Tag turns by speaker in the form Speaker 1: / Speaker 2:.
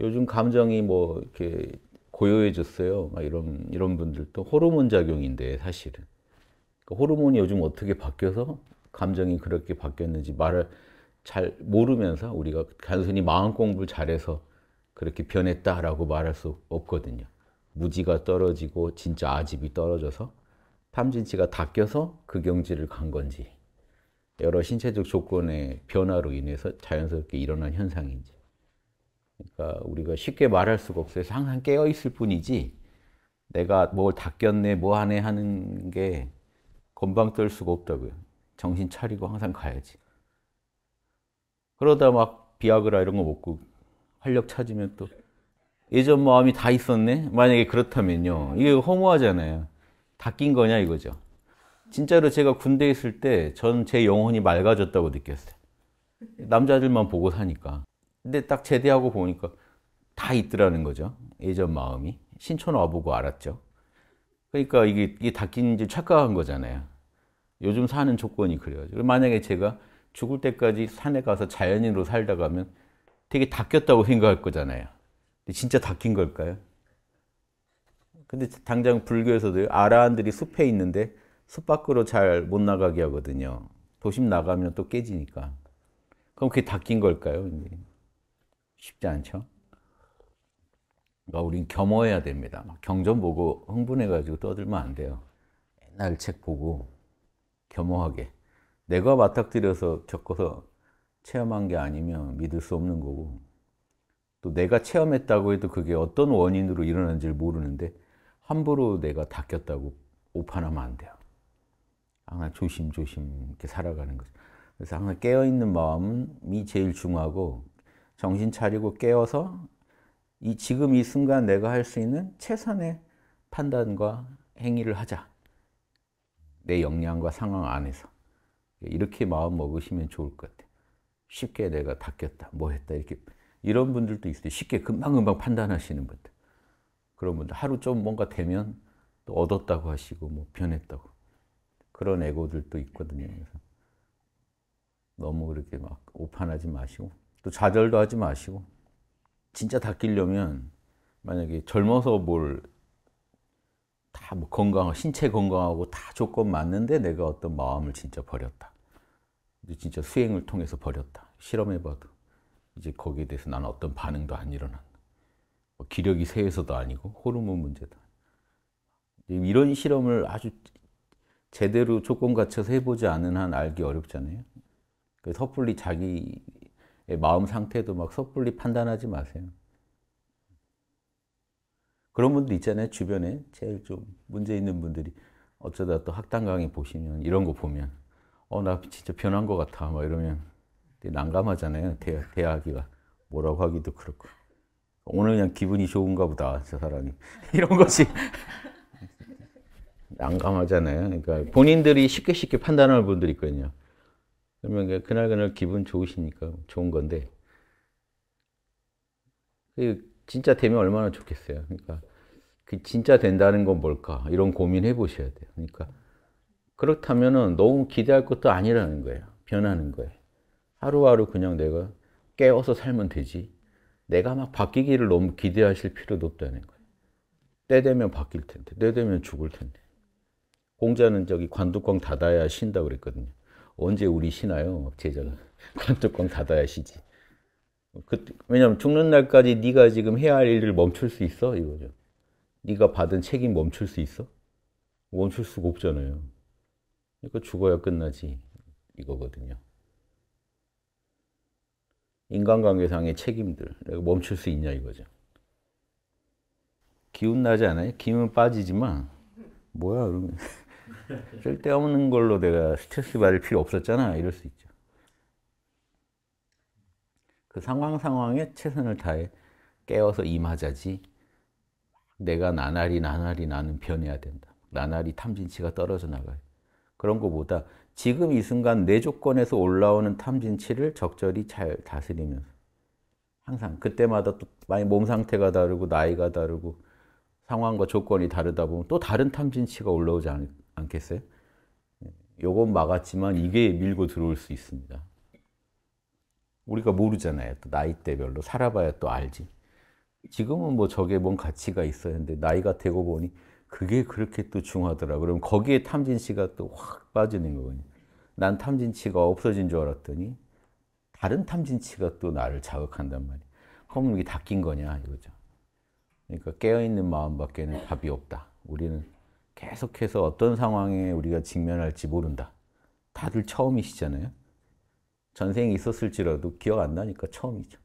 Speaker 1: 요즘 감정이 뭐 이렇게 고요해졌어요. 막 이런 이런 분들도 호르몬 작용인데 사실은 그러니까 호르몬이 요즘 어떻게 바뀌어서 감정이 그렇게 바뀌었는지 말을 잘 모르면서 우리가 단순히 마음 공부 잘해서 그렇게 변했다라고 말할 수 없거든요. 무지가 떨어지고 진짜 아집이 떨어져서 탐진치가 닦여서 그 경지를 간 건지 여러 신체적 조건의 변화로 인해서 자연스럽게 일어난 현상인지 그러니까 우리가 쉽게 말할 수가 없어요. 항상 깨어 있을 뿐이지 내가 뭘 닦였네, 뭐 하네 하는 게 건방 떨 수가 없다고요. 정신 차리고 항상 가야지. 그러다 막비아그 이런 거 먹고 활력 찾으면 또 예전 마음이 다 있었네? 만약에 그렇다면요. 이게 허무하잖아요. 닦인 거냐 이거죠. 진짜로 제가 군대에 있을 때 전 제 영혼이 맑아졌다고 느꼈어요. 남자들만 보고 사니까. 근데 딱 제대하고 보니까 다 있더라는 거죠. 예전 마음이. 신촌 와보고 알았죠. 그러니까 이게, 이게 닦인지 착각한 거잖아요. 요즘 사는 조건이 그래요. 만약에 제가 죽을 때까지 산에 가서 자연인으로 살다 가면 되게 닦였다고 생각할 거잖아요. 근데 진짜 닦인 걸까요? 근데 당장 불교에서도 아라한들이 숲에 있는데 숲 밖으로 잘 못 나가게 하거든요. 도심 나가면 또 깨지니까. 그럼 그게 닦인 걸까요? 근데? 쉽지 않죠. 그러니까 우린 겸허해야 됩니다. 경전 보고 흥분해가지고 떠들면 안 돼요. 옛날 책 보고 겸허하게 내가 맞닥뜨려서 겪어서 체험한 게 아니면 믿을 수 없는 거고 또 내가 체험했다고 해도 그게 어떤 원인으로 일어난지를 모르는데 함부로 내가 닦였다고 오판하면 안 돼요. 항상 조심조심 이렇게 살아가는 거죠. 그래서 항상 깨어있는 마음이 제일 중하고 정신 차리고 깨어서 이 지금 이 순간 내가 할 수 있는 최선의 판단과 행위를 하자. 내 역량과 상황 안에서. 이렇게 마음 먹으시면 좋을 것 같아요. 쉽게 내가 닦였다, 뭐 했다, 이렇게. 이런 분들도 있어요. 쉽게 금방금방 판단하시는 분들. 그런 분들. 하루 좀 뭔가 되면 또 얻었다고 하시고, 뭐 변했다고. 그런 에고들도 있거든요. 그래서 너무 그렇게 막 오판하지 마시고. 또 좌절도 하지 마시고 진짜 닦이려면 만약에 젊어서 뭘다뭐 건강하고 신체 건강하고 다 조건 맞는데 내가 어떤 마음을 진짜 버렸다. 진짜 수행을 통해서 버렸다. 실험해봐도 이제 거기에 대해서 나는 어떤 반응도 안 일어난다. 뭐 기력이 세해서도 아니고 호르몬 문제다. 이런 실험을 아주 제대로 조건 갖춰서 해보지 않은 한 알기 어렵잖아요. 그 섣불리 자기 예, 마음 상태도 막 섣불리 판단하지 마세요. 그런 분들 있잖아요. 주변에 제일 좀 문제 있는 분들이 어쩌다 또 학당 강의 보시면 이런 거 보면 어 나 진짜 변한 것 같아 막 이러면 난감하잖아요. 대학, 이가 뭐라고 하기도 그렇고 오늘 그냥 기분이 좋은가 보다 저 사람이 이런 것이 난감하잖아요. 그러니까 본인들이 쉽게 쉽게 판단하 분들이 있거든요. 그러면 그날 그날 기분 좋으시니까 좋은 건데 그 진짜 되면 얼마나 좋겠어요. 그러니까 그 진짜 된다는 건 뭘까 이런 고민해 보셔야 돼요. 그러니까 그렇다면은 너무 기대할 것도 아니라는 거예요. 변하는 거예요. 하루하루 그냥 내가 깨워서 살면 되지. 내가 막 바뀌기를 너무 기대하실 필요도 없다는 거예요. 때 되면 바뀔 텐데, 때 되면 죽을 텐데. 공자는 저기 관두껑 닫아야 쉰다 그랬거든요. 언제 우리 쉬나요? 제자가 바람 뚜 닫아야 쉬지. 그, 왜냐면 죽는 날까지 네가 지금 해야 할 일을 멈출 수 있어? 이거죠. 네가 받은 책임 멈출 수 있어? 멈출 수가 없잖아요. 그러니까 죽어야 끝나지. 이거거든요. 인간관계상의 책임들. 내가 멈출 수 있냐 이거죠. 기운 나지 않아요? 기운 빠지지만 뭐야 그러면 쓸데없는 걸로 내가 스트레스 받을 필요 없었잖아. 이럴 수 있죠. 그 상황 상황에 최선을 다해 깨워서 임하자지 내가 나날이 나날이 나는 변해야 된다. 나날이 탐진치가 떨어져 나가요. 그런 것보다 지금 이 순간 내 조건에서 올라오는 탐진치를 적절히 잘 다스리면서 항상 그때마다 또 많이 몸 상태가 다르고 나이가 다르고 상황과 조건이 다르다 보면 또 다른 탐진치가 올라오지 않을까. 않겠어요? 예, 요건 막았지만 이게 밀고 들어올 수 있습니다. 우리가 모르잖아요. 또 나이대별로 살아봐야 또 알지. 지금은 뭐 저게 뭔 가치가 있어요. 데 나이가 되고 보니 그게 그렇게 또 중하더라. 그럼 거기에 탐진 씨가 또 확 빠지는 거거든요. 난 탐진 치가 없어진 줄 알았더니 다른 탐진 치가 또 나를 자극한단 말이야. 그럼 이게 다낀 거냐 이거죠. 그러니까 깨어있는 마음밖에는 답이 없다. 우리는 계속해서 어떤 상황에 우리가 직면할지 모른다. 다들 처음이시잖아요. 전생이 있었을지라도 기억 안 나니까 처음이죠.